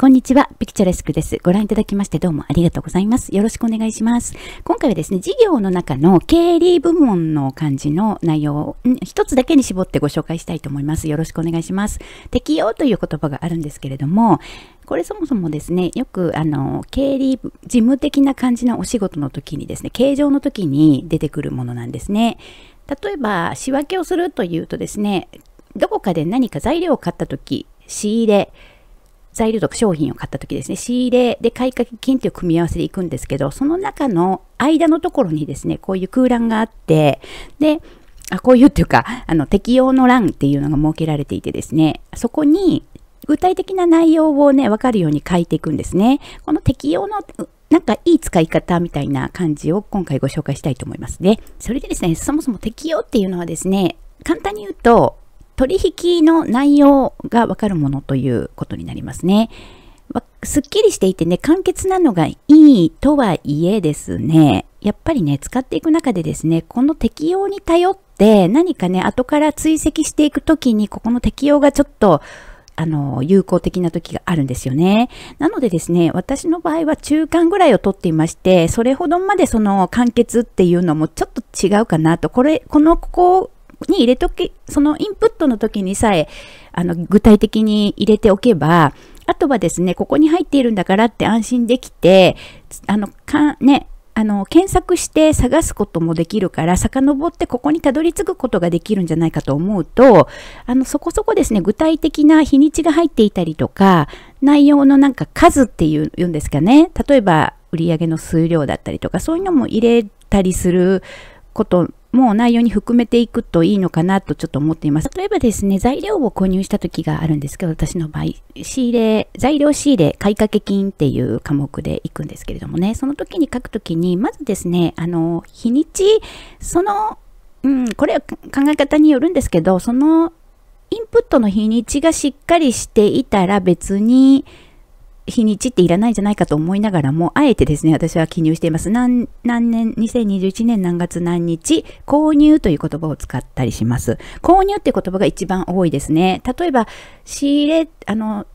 こんにちは、ピクチャレスクです。ご覧いただきましてどうもありがとうございます。よろしくお願いします。今回はですね、事業の中の経理部門の感じの内容を一つだけに絞ってご紹介したいと思います。よろしくお願いします。適用という言葉があるんですけれども、これそもそもですね、よくあの、経理、事務的な感じのお仕事の時にですね、形状の時に出てくるものなんですね。例えば、仕分けをするというとですね、どこかで何か材料を買った時、仕入れ、材料とか商品を買った時ですね、仕入れで買掛金という組み合わせでいくんですけど、その中の間のところにですね、こういう空欄があって、で、あこういうっていうか、あの、適用の欄っていうのが設けられていてですね、そこに具体的な内容をね、わかるように書いていくんですね。この適用の、なんかいい使い方みたいな感じを今回ご紹介したいと思いますね。それでですね、そもそも適用っていうのはですね、簡単に言うと、取引の内容がわかるものということになりますね。すっきりしていてね、簡潔なのがいいとはいえですね、やっぱりね、使っていく中でですね、この適用に頼って何かね、後から追跡していくときに、ここの適用がちょっとあの、有効的な時があるんですよね。なのでですね、私の場合は中間ぐらいをとっていまして、それほどまでその完結っていうのもちょっと違うかなと、これ、この、ここに入れとけ、そのインプットの時にさえ、あの、具体的に入れておけば、あとはですね、ここに入っているんだからって安心できて、あの、か、ね、あの、検索して探すこともできるから、遡ってここにたどり着くことができるんじゃないかと思うと、あの、そこそこですね、具体的な日にちが入っていたりとか、内容のなんか数っていうんですかね、例えば売上の数量だったりとか、そういうのも入れたりすることもう内容に含めていくといいのかなとちょっと思っています。例えばですね、材料を購入した時があるんですけど、私の場合、仕入れ、材料仕入れ、買掛金っていう科目で行くんですけれどもね、その時に書く時に、まずですね、あの、日にち、その、うん、これは考え方によるんですけど、そのインプットの日にちがしっかりしていたら別に、日にちっていらないんじゃないかと思いながらも、あえてですね、私は記入しています。何、何年、2021年何月何日、購入という言葉を使ったりします。購入って言葉が一番多いですね。例えば、仕入れ、あの、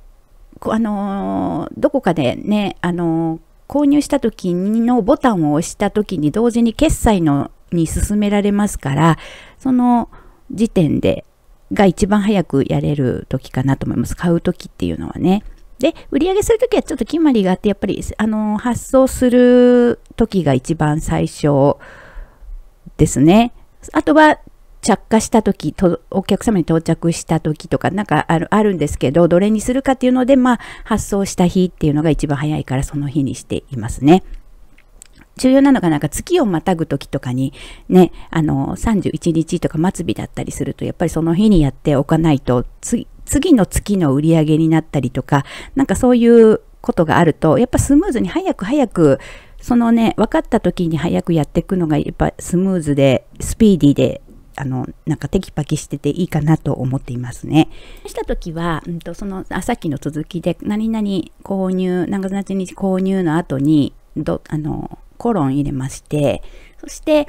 あの、どこかでね、あの、購入した時のボタンを押した時に同時に決済のに進められますから、その時点でが一番早くやれる時かなと思います。買う時っていうのはね。で、売り上げするときはちょっと決まりがあって、やっぱり、あの、発送するときが一番最初ですね。あとは、着火したとき、お客様に到着したときとかなんかあるあるんですけどどれにするかっていうので、まあ、発送した日っていうのが一番早いからその日にしていますね。重要なのがなんか月をまたぐときとかにねあの31日とか末日だったりするとやっぱりその日にやっておかないと次の月の売り上げになったりとか、なんかそういうことがあると、やっぱスムーズに早く早く、そのね、分かった時に早くやっていくのが、やっぱスムーズで、スピーディーで、あの、なんかテキパキしてていいかなと思っていますね。した時は、うんと、その、あさっきの続きで、何々購入、何月日購入の後に、ど、あの、コロン入れまして、そして、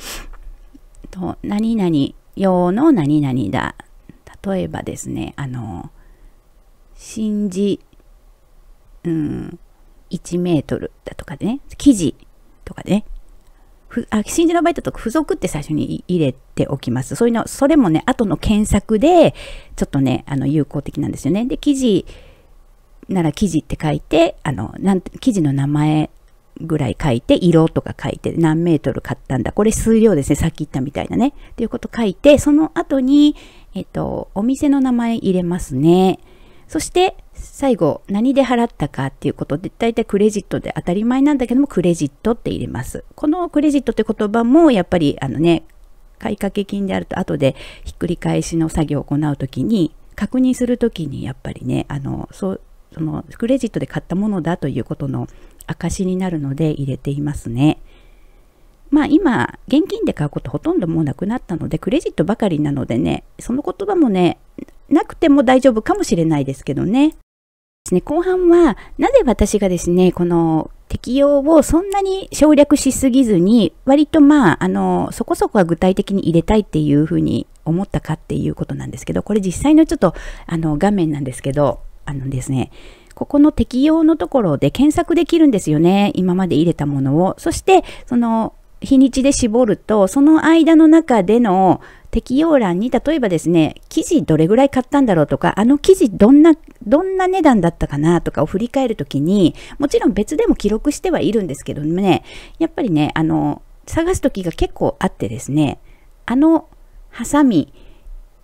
と何々用の何々だ例えばですね、あの、真字、うん、1メートルだとかでね、記事とかでね、ふあ真珠の場合だと付属って最初に入れておきます。そういうの、それもね、後の検索で、ちょっとね、あの、有効的なんですよね。で、記事なら記事って書いて、あの、なんて、記事の名前ぐらい書いて、色とか書いて、何メートル買ったんだ。これ数量ですね。さっき言ったみたいなね。っていうこと書いて、その後に、えっと、お店の名前入れますね。そして、最後、何で払ったかっていうことで、大体クレジットで当たり前なんだけども、クレジットって入れます。このクレジットって言葉も、やっぱり、あのね、買掛金であると、後でひっくり返しの作業を行うときに、確認するときに、やっぱりね、あの、そう、その、クレジットで買ったものだということの証になるので入れていますね。まあ今、現金で買うことほとんどもうなくなったので、クレジットばかりなのでね、その言葉もね、なくても大丈夫かもしれないですけどね。ですね、後半は、なぜ私がですね、この適用をそんなに省略しすぎずに、割とまあ、あの、そこそこは具体的に入れたいっていうふうに思ったかっていうことなんですけど、これ実際のちょっと、あの、画面なんですけど、あのですね、ここの適用のところで検索できるんですよね。今まで入れたものを。そして、その、日にちで絞ると、その間の中での適用欄に、例えばですね、記事どれぐらい買ったんだろうとか、あの記事どんな、どんな値段だったかなとかを振り返るときに、もちろん別でも記録してはいるんですけどもね、やっぱりね、あの、探すときが結構あってですね、あの、ハサミ、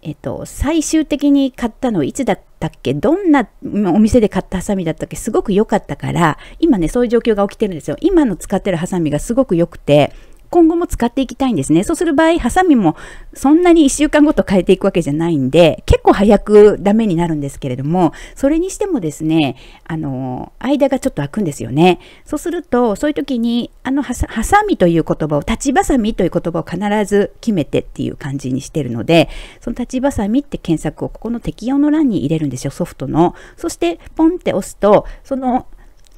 えっと、最終的に買ったのいつだっったっけどんなお店で買ったハサミだったっけすごく良かったから、今ね、そういう状況が起きてるんですよ。今の使ってるハサミがすごく良くて、今後も使っていきたいんですね。そうする場合、ハサミもそんなに1週間ごと変えていくわけじゃないんで、結構早くダメになるんですけれども、それにしてもですね、あの、間がちょっと空くんですよね。そうすると、そういう時に、あのハサ、ハサミという言葉を、立ちバさみという言葉を必ず決めてっていう感じにしてるので、その立ちバさみって検索をここの適用の欄に入れるんですよ、ソフトの。そして、ポンって押すと、その、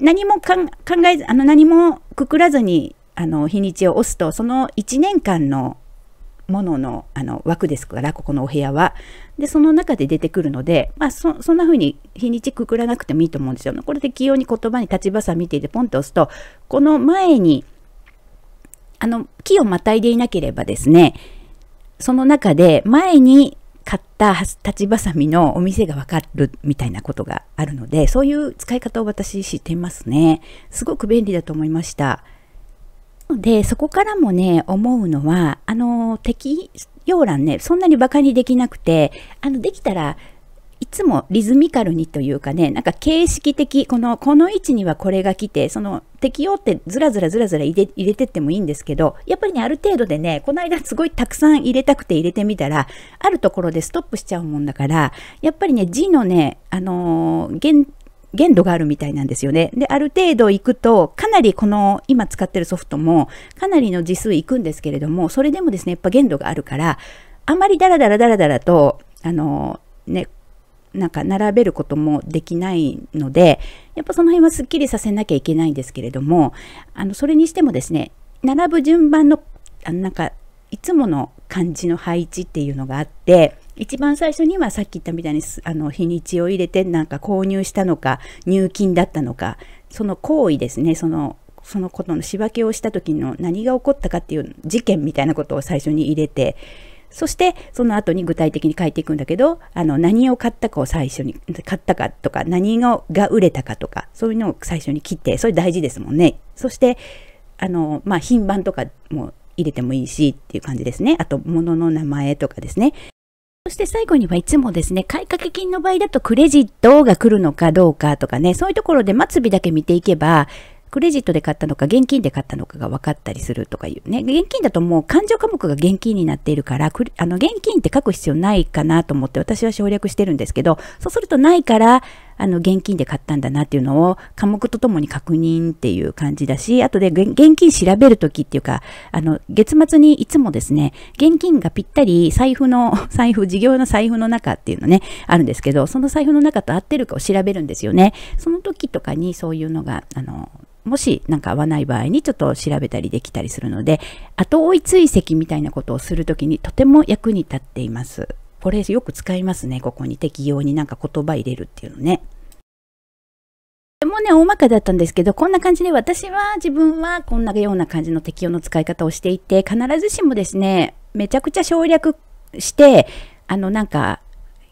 何も考えず、あの、何もくくらずにあの、日にちを押すと、その1年間のもののあの枠ですから、ここのお部屋は。で、その中で出てくるので、まあそ、そんな風に日にちくくらなくてもいいと思うんですよ。これで器用に言葉に立ちばさみていてポンと押すと、この前に、あの、木をまたいでいなければですね、その中で前に買った立ちばさみのお店がわかるみたいなことがあるので、そういう使い方を私知ってますね。すごく便利だと思いました。で、そこからもね、思うのは、あの、適用欄ね、そんなにバカにできなくて、あの、できたら、いつもリズミカルにというかね、なんか形式的、この、この位置にはこれが来て、その適用ってずらずらずらずら入れ入れてってもいいんですけど、やっぱりね、ある程度でね、この間すごいたくさん入れたくて入れてみたら、あるところでストップしちゃうもんだから、やっぱりね、字のね、あのー、限度があるみたいなんですよね。で、ある程度行くと、かなりこの今使ってるソフトも、かなりの時数行くんですけれども、それでもですね、やっぱ限度があるから、あまりダラダラダラダラと、あの、ね、なんか並べることもできないので、やっぱその辺はすっきりさせなきゃいけないんですけれども、あの、それにしてもですね、並ぶ順番の、あのなんか、いつもの感じの配置っていうのがあって、一番最初にはさっき言ったみたいにあの日にちを入れてなんか購入したのか入金だったのかその行為ですねそのそのことの仕分けをした時の何が起こったかっていう事件みたいなことを最初に入れてそしてその後に具体的に書いていくんだけどあの何を買ったかを最初に買ったかとか何が売れたかとかそういうのを最初に切ってそれ大事ですもんね。そしてあのまあ品番とかも入れてもいいしっていう感じですね。あと物の名前とかですね。そして最後にはいつもですね、買掛金の場合だとクレジットが来るのかどうかとかね、そういうところで末尾だけ見ていけば、クレジットで買ったのか現金で買ったのかが分かったりするとかいうね。現金だともう勘定科目が現金になっているから、あの現金って書く必要ないかなと思って私は省略してるんですけど、そうするとないから、あの現金で買ったんだなっていうのを科目とともに確認っていう感じだし、あとで現金調べるときっていうか、あの月末にいつもですね、現金がぴったり財布の、財布、事業の財布の中っていうのね、あるんですけど、その財布の中と合ってるかを調べるんですよね。その時とかにそういうのが、あの、もしなんか合わない場合にちょっと調べたりできたりするので、後追い追跡みたいなことをするときにとても役に立っています。これよく使いますね。ここに適用になんか言葉入れるっていうのね。でもね、大まかだったんですけど、こんな感じで私は自分はこんなような感じの適用の使い方をしていて、必ずしもですね、めちゃくちゃ省略して、あのなんか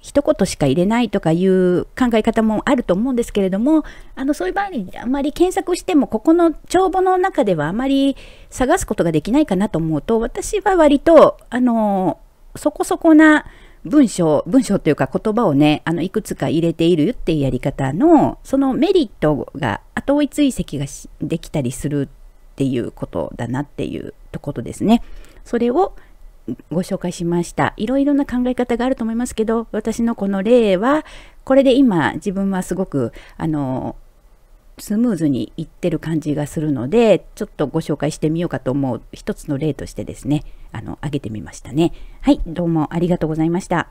一言しか入れないとかいう考え方もあると思うんですけれども、あの、そういう場合にあまり検索しても、ここの帳簿の中ではあまり探すことができないかなと思うと、私は割と、あの、そこそこな文章、文章というか言葉をね、あの、いくつか入れているっていうやり方の、そのメリットが後追い追跡ができたりするっていうことだなっていうとことですね。それをご紹介しました。いろいろな考え方があると思いますけど、私のこの例は、これで今自分はすごく、あの、スムーズにいってる感じがするのでちょっとご紹介してみようかと思う一つの例としてですねあの挙げてみましたねはいどうもありがとうございました